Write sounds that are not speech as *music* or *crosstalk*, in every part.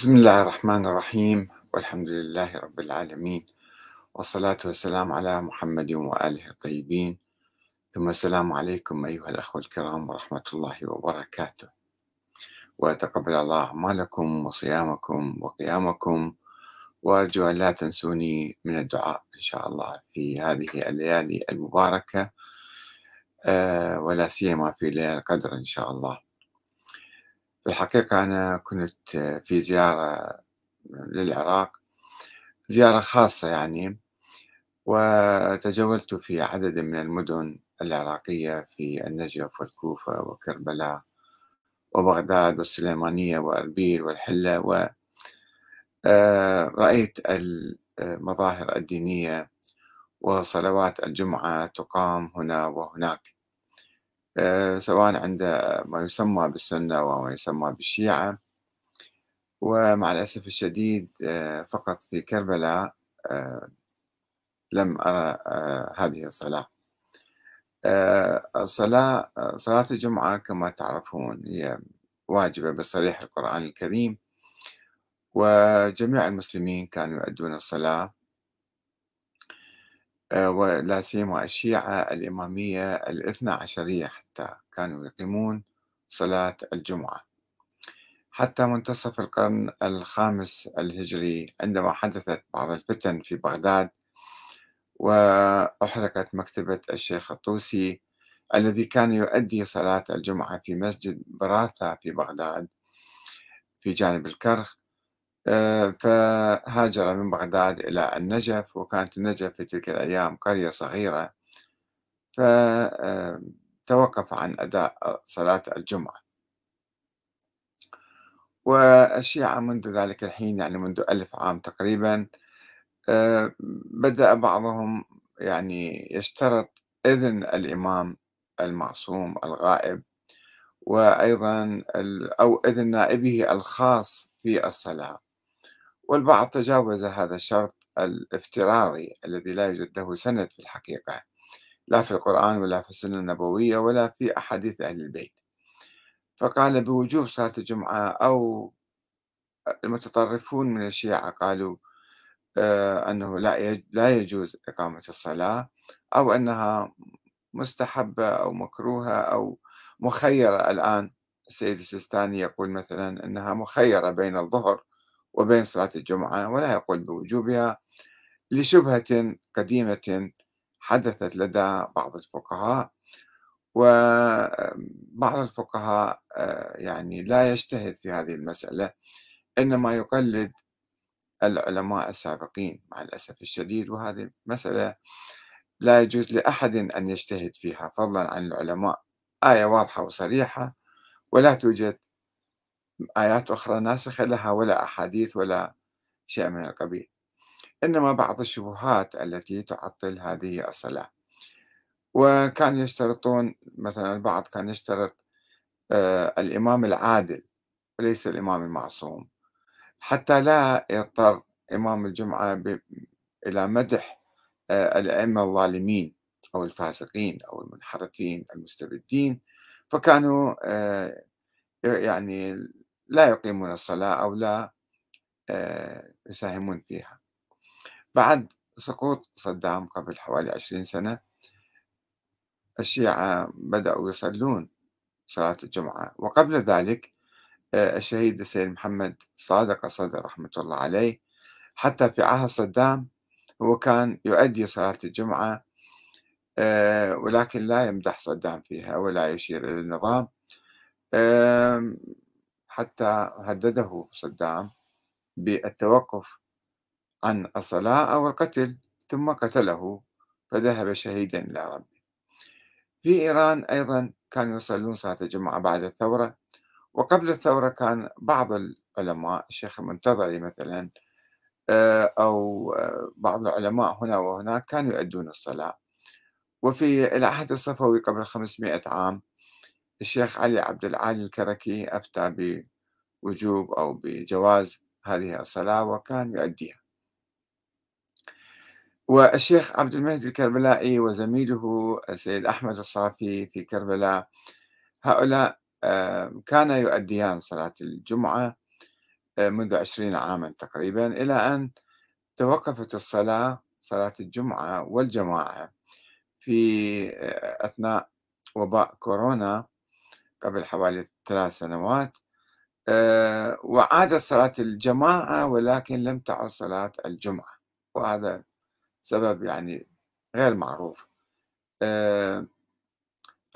بسم الله الرحمن الرحيم والحمد لله رب العالمين والصلاة والسلام على محمد وآله الطيبين ثم السلام عليكم أيها الأخوة الكرام ورحمة الله وبركاته وتقبل الله أعمالكم وصيامكم وقيامكم وأرجو أن لا تنسوني من الدعاء إن شاء الله في هذه الليالي المباركة آه، ولا سيما في ليالي القدر إن شاء الله في الحقيقة أنا كنت في زيارة للعراق زيارة خاصة يعني وتجولت في عدد من المدن العراقية في النجف والكوفة وكربلاء وبغداد والسليمانية وأربيل والحلة ورأيت آه، المظاهر الدينية وصلوات الجمعة تقام هنا وهناك آه، سواء عند ما يسمى بالسنة وما يسمى بالشيعة ومع الأسف الشديد آه، فقط في كربلاء آه، لم أرى هذه الصلاة الصلاة صلاة الجمعة كما تعرفون هي واجبة بصريح القرآن الكريم وجميع المسلمين كانوا يؤدون الصلاة ولا سيما الشيعة الإمامية الاثنى عشرية حتى كانوا يقيمون صلاة الجمعة حتى منتصف القرن الخامس الهجري عندما حدثت بعض الفتن في بغداد وأحرقت مكتبة الشيخ الطوسي الذي كان يؤدي صلاة الجمعة في مسجد براثة في بغداد في جانب الكرخ آه، فهاجر من بغداد إلى النجف وكانت النجف في تلك الأيام قرية صغيرة فتوقف عن أداء صلاة الجمعة والشيعة منذ ذلك الحين يعني منذ ألف عام تقريبا آه، بدأ بعضهم يعني يشترط إذن الإمام المعصوم الغائب وأيضا أو إذن نائبه الخاص في الصلاة والبعض تجاوز هذا الشرط الافتراضي الذي لا يوجد له سند في الحقيقة لا في القرآن ولا في السنة النبوية ولا في أحاديث أهل البيت فقال بوجوب صلاة الجمعة أو المتطرفون من الشيعة قالوا آه، أنه لا لا يجوز إقامة الصلاة أو أنها مستحبة أو مكروهة أو مخيرة الآن السيد السيستاني يقول مثلا أنها مخيرة بين الظهر وبين صلاة الجمعة ولا يقول بوجوبها لشبهة قديمة حدثت لدى بعض الفقهاء وبعض الفقهاء آه، يعني لا يجتهد في هذه المسألة إنما يقلد العلماء السابقين مع الأسف الشديد وهذه مسألة لا يجوز لأحد أن يجتهد فيها فضلا عن العلماء آية واضحة وصريحة ولا توجد آيات أخرى ناسخة لها ولا أحاديث ولا شيء من القبيل إنما بعض الشبهات التي تعطل هذه الصلاة وكان يشترطون مثلا البعض كان يشترط آه الإمام العادل وليس الإمام المعصوم حتى لا يضطر إمام الجمعة إلى مدح آه الأئمة الظالمين أو الفاسقين أو المنحرفين المستبدين فكانوا آه يعني لا يقيمون الصلاة أو لا آه، يساهمون فيها بعد سقوط صدام قبل حوالي عشرين سنة الشيعة بدأوا يصلون صلاة الجمعة وقبل ذلك آه، الشهيد السيد محمد صادق الصدر رحمة الله عليه حتى في عهد صدام هو كان يؤدي صلاة الجمعة آه، ولكن لا يمدح صدام فيها ولا يشير إلى النظام حتى هدده صدام بالتوقف عن الصلاة أو القتل ثم قتله فذهب شهيدا إلى ربه في إيران أيضا كانوا يصلون صلاة الجمعة بعد الثورة وقبل الثورة كان بعض العلماء الشيخ المنتظري مثلا آه، أو آه، بعض العلماء هنا وهناك كانوا يؤدون الصلاة وفي العهد الصفوي قبل 500 عام الشيخ علي عبد العالي الكركي أفتى بوجوب أو بجواز هذه الصلاة وكان يؤديها والشيخ عبد المهدي الكربلائي وزميله السيد أحمد الصافي في كربلاء هؤلاء كان يؤديان صلاة الجمعة منذ عشرين عاما تقريبا إلى أن توقفت الصلاة صلاة الجمعة والجماعة في آه، أثناء وباء كورونا قبل حوالي ثلاث سنوات آه، وعادت صلاة الجماعة ولكن لم تعد صلاة الجمعة وهذا سبب يعني غير معروف آه،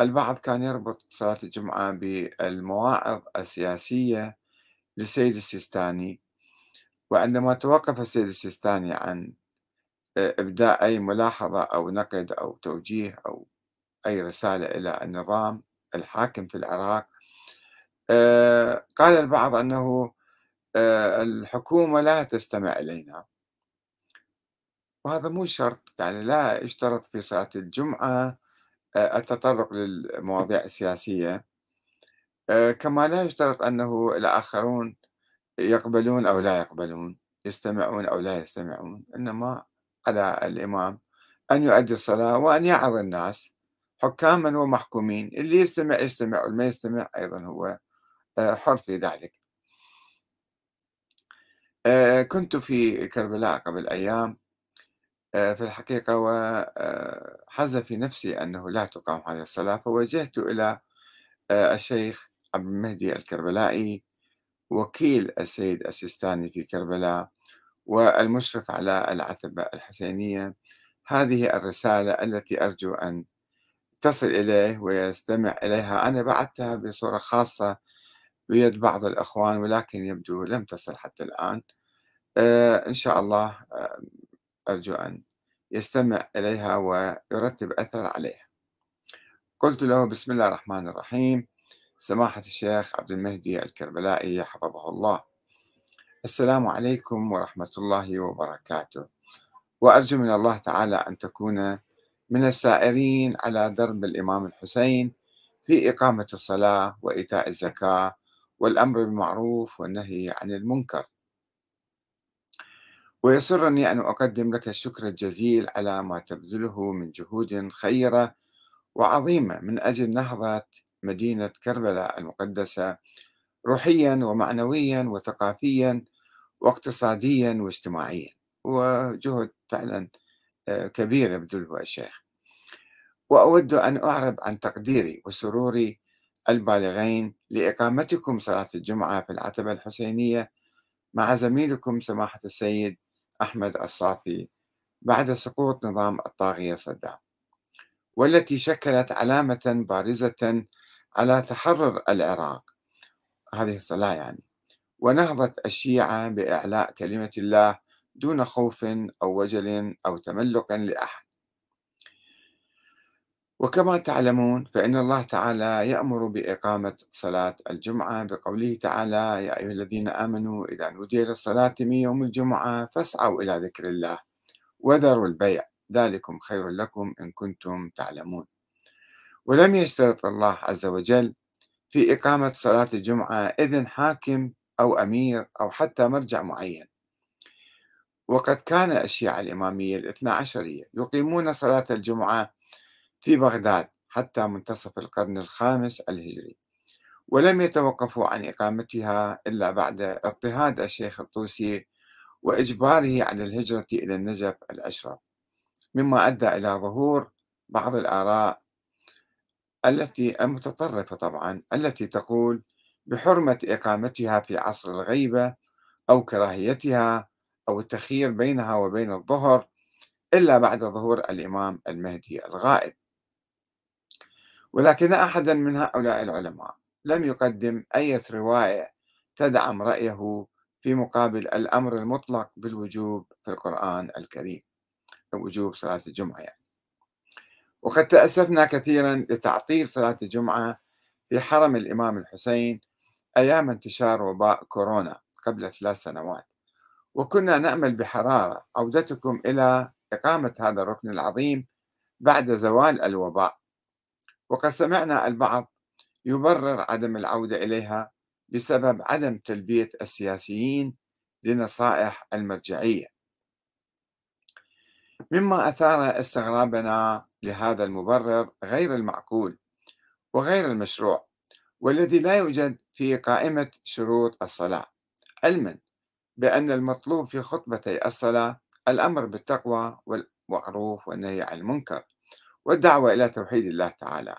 البعض كان يربط صلاة الجمعة بالمواعظ السياسية للسيد السيستاني وعندما توقف السيد السيستاني عن آه، إبداء أي ملاحظة أو نقد أو توجيه أو أي رسالة إلى النظام الحاكم في العراق آه، قال البعض أنه آه، الحكومة لا تستمع إلينا وهذا مو شرط يعني لا يشترط في صلاة الجمعة آه، التطرق للمواضيع السياسية كما لا يشترط أنه الآخرون يقبلون أو لا يقبلون يستمعون أو لا يستمعون إنما على الإمام أن يؤدي الصلاة وأن يعظ الناس حكاما ومحكومين اللي يستمع يستمع واللي ما يستمع أيضا هو آه، حر في ذلك آه، كنت في كربلاء قبل أيام آه، في الحقيقة وحز في نفسي أنه لا تقام هذه الصلاة فوجهت إلى الشيخ عبد المهدي الكربلائي وكيل السيد السيستاني في كربلاء والمشرف على العتبة الحسينية هذه الرسالة التي أرجو أن يتصل إليه ويستمع إليها أنا بعثتها بصورة خاصة بيد بعض الإخوان ولكن يبدو لم تصل حتى الآن آه، إن شاء الله آه، أرجو أن يستمع إليها ويرتب أثر عليها قلت له بسم الله الرحمن الرحيم سماحة الشيخ عبد المهدي الكربلائي حفظه الله السلام عليكم ورحمة الله وبركاته وأرجو من الله تعالى أن تكون من السائرين على درب الإمام الحسين في إقامة الصلاة وإيتاء الزكاة والأمر بالمعروف والنهي عن المنكر ويسرني أن أقدم لك الشكر الجزيل على ما تبذله من جهود خيرة وعظيمة من أجل نهضة مدينة كربلاء المقدسة روحيا ومعنويا وثقافيا واقتصاديا واجتماعيا وجهد فعلا آه، كبير يبذله الشيخ وأود أن أعرب عن تقديري وسروري البالغين لإقامتكم صلاة الجمعة في العتبة الحسينية مع زميلكم سماحة السيد أحمد الصافي بعد سقوط نظام الطاغية صدام والتي شكلت علامة بارزة على تحرر العراق هذه الصلاة يعني ونهضة الشيعة بإعلاء كلمة الله دون خوف أو وجل أو تملق لأحد وكما تعلمون فإن الله تعالى يأمر بإقامة صلاة الجمعة بقوله تعالى يا أيها الذين آمنوا إذا نودي للصلاة من يوم الجمعة فاسعوا إلى ذكر الله وذروا البيع ذلكم خير لكم إن كنتم تعلمون ولم يشترط الله عز وجل في إقامة صلاة الجمعة إذن حاكم أو أمير أو حتى مرجع معين وقد كان الشيعة الإمامية الاثنى عشرية يقيمون صلاة الجمعة في بغداد حتى منتصف القرن الخامس الهجري ولم يتوقفوا عن إقامتها إلا بعد اضطهاد الشيخ الطوسي وإجباره على الهجرة إلى النجف الأشرف مما أدى إلى ظهور بعض الآراء التي المتطرفة طبعا التي تقول بحرمة إقامتها في عصر الغيبة أو كراهيتها أو التخيير بينها وبين الظهر إلا بعد ظهور الإمام المهدي الغائب ولكن أحدا من هؤلاء العلماء لم يقدم أي رواية تدعم رأيه في مقابل الأمر المطلق بالوجوب في القرآن الكريم وجوب صلاة الجمعة يعني وقد تأسفنا كثيرا لتعطيل صلاة الجمعة في حرم الإمام الحسين أيام انتشار وباء كورونا قبل ثلاث سنوات وكنا نأمل بحرارة عودتكم إلى إقامة هذا الركن العظيم بعد زوال الوباء وقد سمعنا البعض يبرر عدم العودة إليها بسبب عدم تلبية السياسيين لنصائح المرجعية مما أثار استغرابنا لهذا المبرر غير المعقول وغير المشروع والذي لا يوجد في قائمة شروط الصلاة علما بأن المطلوب في خطبتي الصلاة الأمر بالتقوى والمعروف والنهي عن المنكر والدعوة إلى توحيد الله تعالى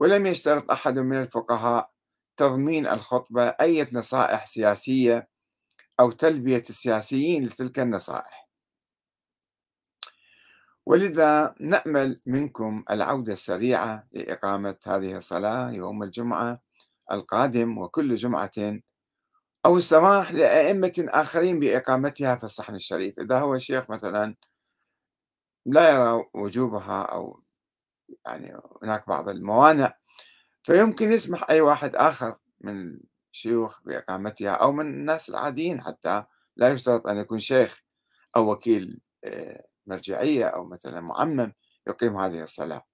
ولم يشترط أحد من الفقهاء تضمين الخطبة أي نصائح سياسية أو تلبية السياسيين لتلك النصائح ولذا نأمل منكم العودة السريعة لإقامة هذه الصلاة يوم الجمعة القادم وكل جمعة أو السماح لأئمة آخرين بإقامتها في الصحن الشريف إذا هو الشيخ مثلا لا يرى وجوبها أو يعني هناك بعض الموانع فيمكن يسمح أي واحد آخر من الشيوخ بإقامتها أو من الناس العاديين حتى لا يشترط أن يكون شيخ أو وكيل آه، مرجعية أو مثلا معمم يقيم هذه الصلاة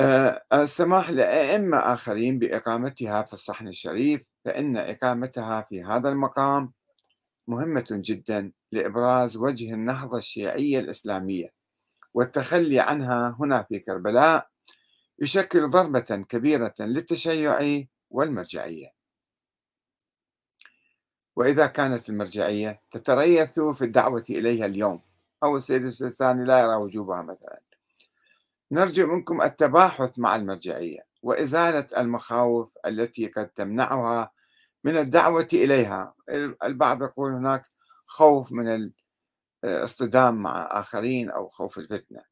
آه، السماح لأئمة آخرين بإقامتها في الصحن الشريف فإن إقامتها في هذا المقام مهمة جدا لإبراز وجه النهضة الشيعية الإسلامية والتخلي عنها هنا في كربلاء يشكل ضربة كبيرة للتشيع والمرجعية وإذا كانت المرجعية تتريث في الدعوة إليها اليوم أو السيد الثاني لا يرى وجوبها مثلا نرجو منكم التباحث مع المرجعية وإزالة المخاوف التي قد تمنعها من الدعوة إليها البعض يقول هناك خوف من الاصطدام آه، مع آخرين أو خوف الفتنة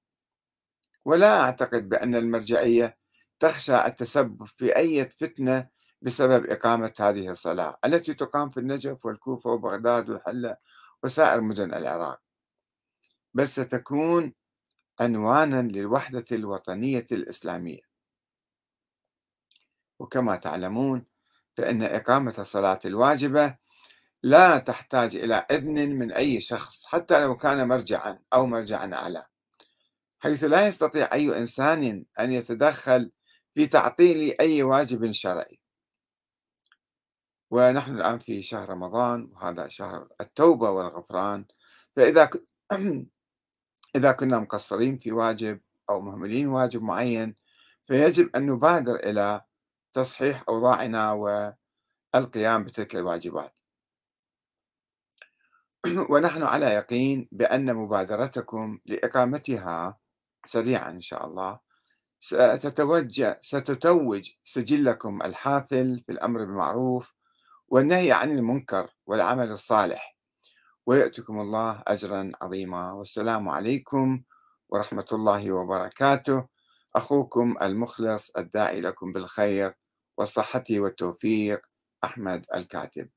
ولا أعتقد بأن المرجعية تخشى التسبب في أي فتنة بسبب إقامة هذه الصلاة التي تقام في النجف والكوفة وبغداد والحلة وسائر مدن العراق بل ستكون عنوانا للوحدة الوطنية الإسلامية وكما تعلمون فإن إقامة الصلاة الواجبة لا تحتاج إلى إذن من أي شخص حتى لو كان مرجعا أو مرجعا أعلى حيث لا يستطيع أي إنسان أن يتدخل في تعطيل أي واجب شرعي ونحن الآن في شهر رمضان وهذا شهر التوبة والغفران فإذا ك... *clears throat* إذا كنا مقصرين في واجب أو مهملين واجب معين فيجب أن نبادر إلى تصحيح أوضاعنا والقيام بتلك الواجبات *clears throat* ونحن على يقين بأن مبادرتكم لإقامتها سريعا إن شاء الله ستتوجه ستتوج سجلكم الحافل في الأمر بالمعروف والنهي عن المنكر والعمل الصالح ويأتكم الله أجرا عظيما والسلام عليكم ورحمة الله وبركاته أخوكم المخلص الداعي لكم بالخير والصحة والتوفيق أحمد الكاتب